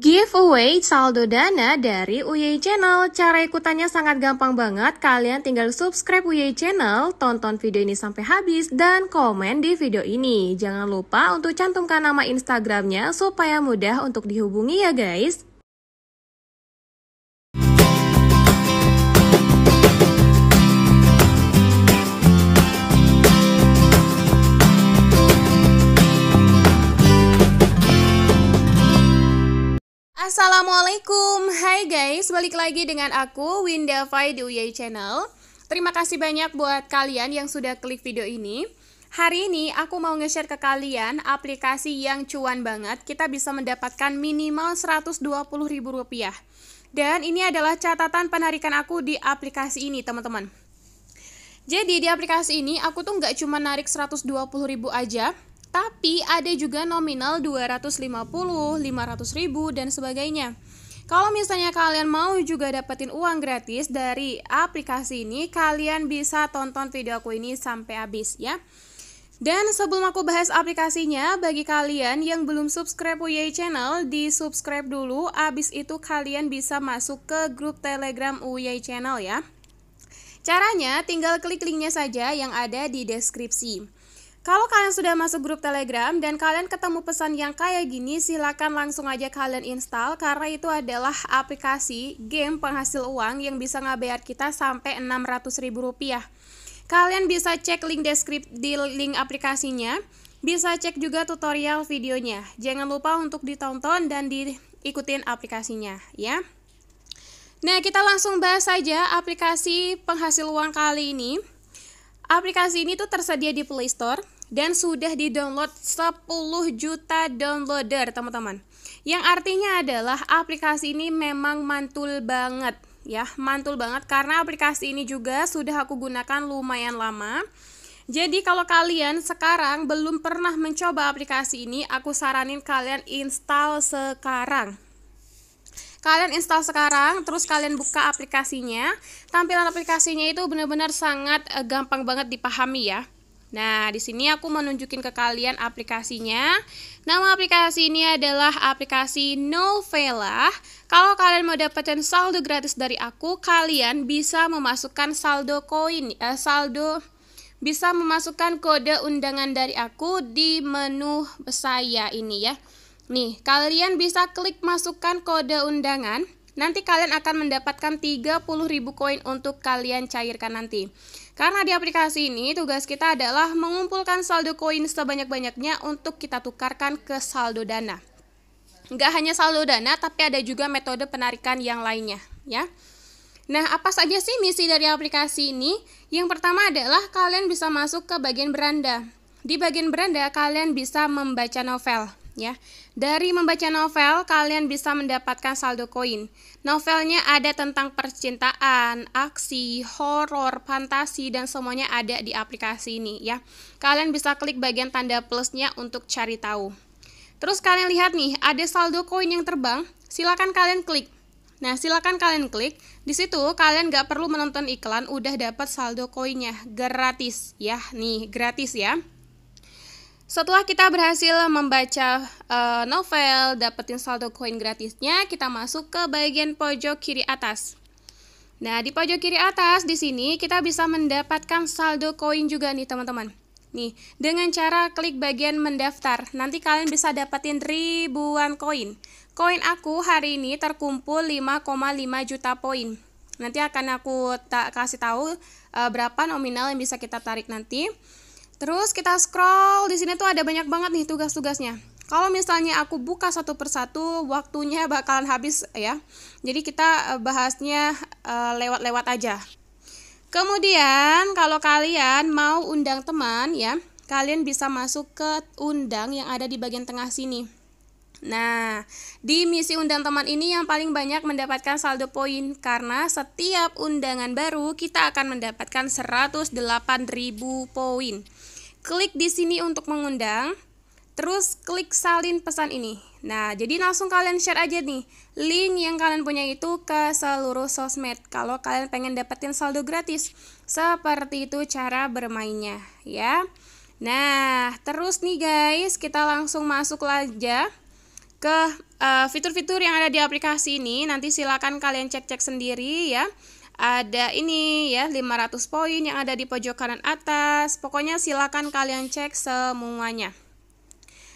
Giveaway saldo dana dari UY Channel. Cara ikutannya sangat gampang banget. Kalian tinggal subscribe UY Channel, tonton video ini sampai habis, dan komen di video ini. Jangan lupa untuk cantumkan nama Instagramnya supaya mudah untuk dihubungi ya guys. Hai guys, balik lagi dengan aku Winda Fai di UY Channel. Terima kasih banyak buat kalian yang sudah klik video ini. Hari ini aku mau nge-share ke kalian aplikasi yang cuan banget. Kita bisa mendapatkan minimal Rp120.000. Dan ini adalah catatan penarikan aku di aplikasi ini, teman-teman. Jadi di aplikasi ini aku tuh nggak cuma narik 120.000 aja, tapi ada juga nominal 250, 500.000 dan sebagainya. Kalau misalnya kalian mau juga dapetin uang gratis dari aplikasi ini, kalian bisa tonton video aku ini sampai habis ya. Dan sebelum aku bahas aplikasinya, bagi kalian yang belum subscribe UY Channel, di subscribe dulu, abis itu kalian bisa masuk ke grup telegram UY Channel ya. Caranya tinggal klik linknya saja yang ada di deskripsi. Kalau kalian sudah masuk grup Telegram dan kalian ketemu pesan yang kayak gini, silakan langsung aja kalian install karena itu adalah aplikasi game penghasil uang yang bisa ngabayar kita sampai Rp600.000. Kalian bisa cek link deskripsi di link aplikasinya, bisa cek juga tutorial videonya. Jangan lupa untuk ditonton dan diikutin aplikasinya ya. Nah, kita langsung bahas saja aplikasi penghasil uang kali ini. Aplikasi ini tuh tersedia di Play Store dan sudah di-download 10 juta downloader, teman-teman. Yang artinya adalah aplikasi ini memang mantul banget ya, mantul banget karena aplikasi ini juga sudah aku gunakan lumayan lama. Jadi kalau kalian sekarang belum pernah mencoba aplikasi ini, aku saranin kalian install sekarang Kalian install sekarang, terus kalian buka aplikasinya. Tampilan aplikasinya itu benar-benar sangat uh, gampang banget dipahami ya. Nah, di sini aku menunjukin ke kalian aplikasinya. Nama aplikasi ini adalah aplikasi Novela Kalau kalian mau dapetin saldo gratis dari aku, kalian bisa memasukkan saldo koin, eh, saldo bisa memasukkan kode undangan dari aku di menu saya ini ya. Nih, kalian bisa klik masukkan kode undangan. Nanti kalian akan mendapatkan 30.000 koin untuk kalian cairkan nanti. Karena di aplikasi ini tugas kita adalah mengumpulkan saldo koin sebanyak-banyaknya untuk kita tukarkan ke saldo dana. Nggak hanya saldo dana, tapi ada juga metode penarikan yang lainnya, ya. Nah, apa saja sih misi dari aplikasi ini? Yang pertama adalah kalian bisa masuk ke bagian beranda. Di bagian beranda, kalian bisa membaca novel ya. Dari membaca novel, kalian bisa mendapatkan saldo koin. Novelnya ada tentang percintaan, aksi, horor, fantasi, dan semuanya ada di aplikasi ini ya. Kalian bisa klik bagian tanda plusnya untuk cari tahu. Terus kalian lihat nih, ada saldo koin yang terbang, silakan kalian klik. Nah, silakan kalian klik. Di situ kalian nggak perlu menonton iklan, udah dapat saldo koinnya gratis ya. Nih, gratis ya. Setelah kita berhasil membaca uh, novel, dapetin saldo koin gratisnya, kita masuk ke bagian pojok kiri atas. Nah, di pojok kiri atas di sini kita bisa mendapatkan saldo koin juga nih, teman-teman. Nih, dengan cara klik bagian mendaftar, nanti kalian bisa dapetin ribuan koin. Koin aku hari ini terkumpul 5,5 juta poin. Nanti akan aku tak kasih tahu uh, berapa nominal yang bisa kita tarik nanti. Terus kita scroll di sini tuh ada banyak banget nih tugas-tugasnya. Kalau misalnya aku buka satu persatu, waktunya bakalan habis ya. Jadi kita eh, bahasnya eh, lewat-lewat uh, aja. Kemudian kalau kalian mau undang teman ya, kalian bisa masuk ke undang yang ada di bagian tengah sini. Nah, di misi undang teman ini yang paling banyak mendapatkan saldo poin karena setiap undangan baru kita akan mendapatkan 108.000 poin. Klik di sini untuk mengundang, terus klik salin pesan ini. Nah, jadi langsung kalian share aja nih link yang kalian punya itu ke seluruh sosmed kalau kalian pengen dapetin saldo gratis. Seperti itu cara bermainnya, ya. Nah, terus nih guys, kita langsung masuk aja ke eh, fitur-fitur uh, yang ada di aplikasi ini nanti silakan kalian cek-cek sendiri ya ada ini ya 500 poin yang ada di pojok kanan atas pokoknya silakan kalian cek semuanya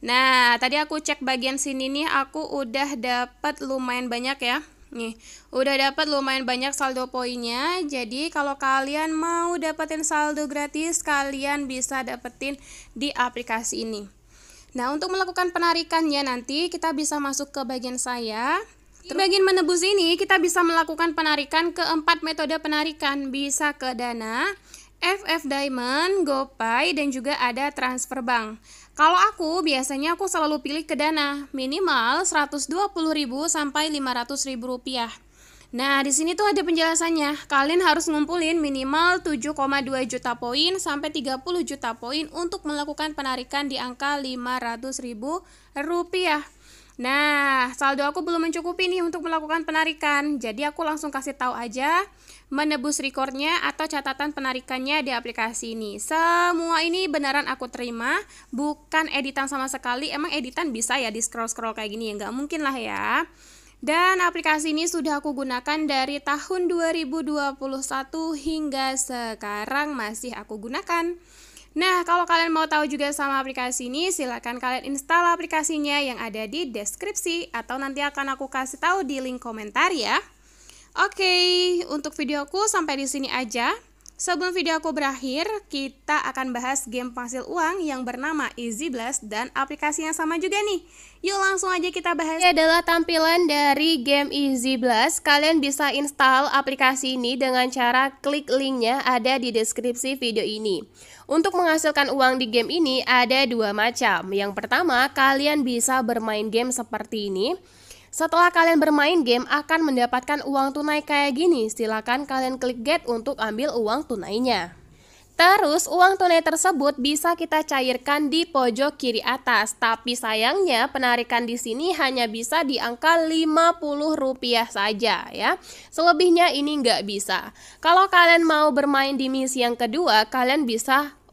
nah tadi aku cek bagian sini nih aku udah dapat lumayan banyak ya nih udah dapat lumayan banyak saldo poinnya jadi kalau kalian mau dapetin saldo gratis kalian bisa dapetin di aplikasi ini Nah, untuk melakukan penarikannya nanti kita bisa masuk ke bagian saya. Di bagian menebus ini kita bisa melakukan penarikan ke empat metode penarikan, bisa ke dana, FF Diamond, GoPay dan juga ada transfer bank. Kalau aku biasanya aku selalu pilih ke dana, minimal 120.000 sampai 500.000 rupiah. Nah, di sini tuh ada penjelasannya. Kalian harus ngumpulin minimal 7,2 juta poin sampai 30 juta poin untuk melakukan penarikan di angka 500 ribu rupiah. Nah, saldo aku belum mencukupi nih untuk melakukan penarikan. Jadi aku langsung kasih tahu aja menebus rekornya atau catatan penarikannya di aplikasi ini. Semua ini beneran aku terima, bukan editan sama sekali. Emang editan bisa ya di scroll-scroll kayak gini ya? Nggak mungkin lah ya. Dan aplikasi ini sudah aku gunakan dari tahun 2021 hingga sekarang masih aku gunakan. Nah, kalau kalian mau tahu juga sama aplikasi ini, silahkan kalian install aplikasinya yang ada di deskripsi atau nanti akan aku kasih tahu di link komentar ya. Oke, untuk videoku sampai di sini aja. Sebelum video aku berakhir, kita akan bahas game penghasil uang yang bernama Easy Blast dan aplikasinya sama juga nih. Yuk langsung aja kita bahas. Ini adalah tampilan dari game Easy Blast. Kalian bisa install aplikasi ini dengan cara klik linknya ada di deskripsi video ini. Untuk menghasilkan uang di game ini ada dua macam. Yang pertama, kalian bisa bermain game seperti ini setelah kalian bermain game akan mendapatkan uang tunai kayak gini, silakan kalian klik get untuk ambil uang tunainya. Terus uang tunai tersebut bisa kita cairkan di pojok kiri atas, tapi sayangnya penarikan di sini hanya bisa di angka Rp50 saja ya. Selebihnya ini nggak bisa. Kalau kalian mau bermain di misi yang kedua, kalian bisa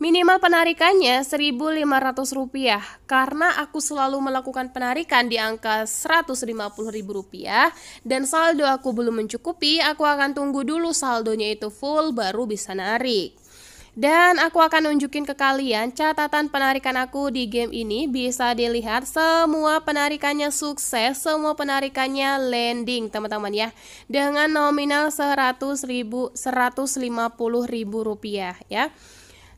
Minimal penarikannya Rp1.500 karena aku selalu melakukan penarikan di angka Rp150.000 dan saldo aku belum mencukupi, aku akan tunggu dulu saldonya itu full baru bisa narik. Dan aku akan nunjukin ke kalian catatan penarikan aku di game ini bisa dilihat semua penarikannya sukses, semua penarikannya landing teman-teman ya. Dengan nominal 100 ribu, 150 ribu rupiah ya.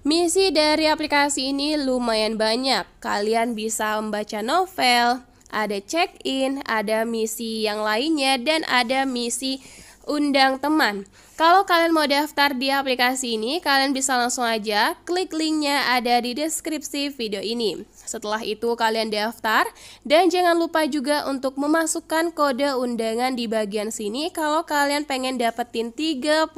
Misi dari aplikasi ini lumayan banyak. Kalian bisa membaca novel, ada check-in, ada misi yang lainnya, dan ada misi undang teman. Kalau kalian mau daftar di aplikasi ini, kalian bisa langsung aja klik linknya ada di deskripsi video ini. Setelah itu kalian daftar dan jangan lupa juga untuk memasukkan kode undangan di bagian sini kalau kalian pengen dapetin 30.000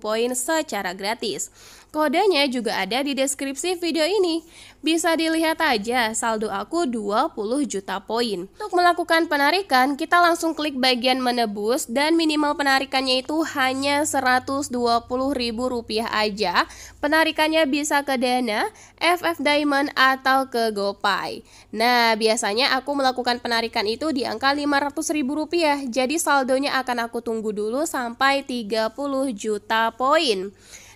poin secara gratis. Kodenya juga ada di deskripsi video ini. Bisa dilihat aja saldo aku 20 juta poin. Untuk melakukan penarikan, kita langsung klik bagian menebus dan minimal penarikannya itu hanya Rp120.000 aja. Penarikannya bisa ke Dana, FF Diamond atau ke GoPay. Nah, biasanya aku melakukan penarikan itu di angka Rp500.000. Jadi saldonya akan aku tunggu dulu sampai 30 juta poin.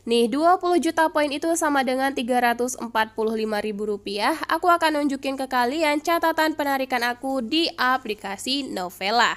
Nih, 20 juta poin itu sama dengan Rp345.000. Aku akan nunjukin ke kalian catatan penarikan aku di aplikasi Novela.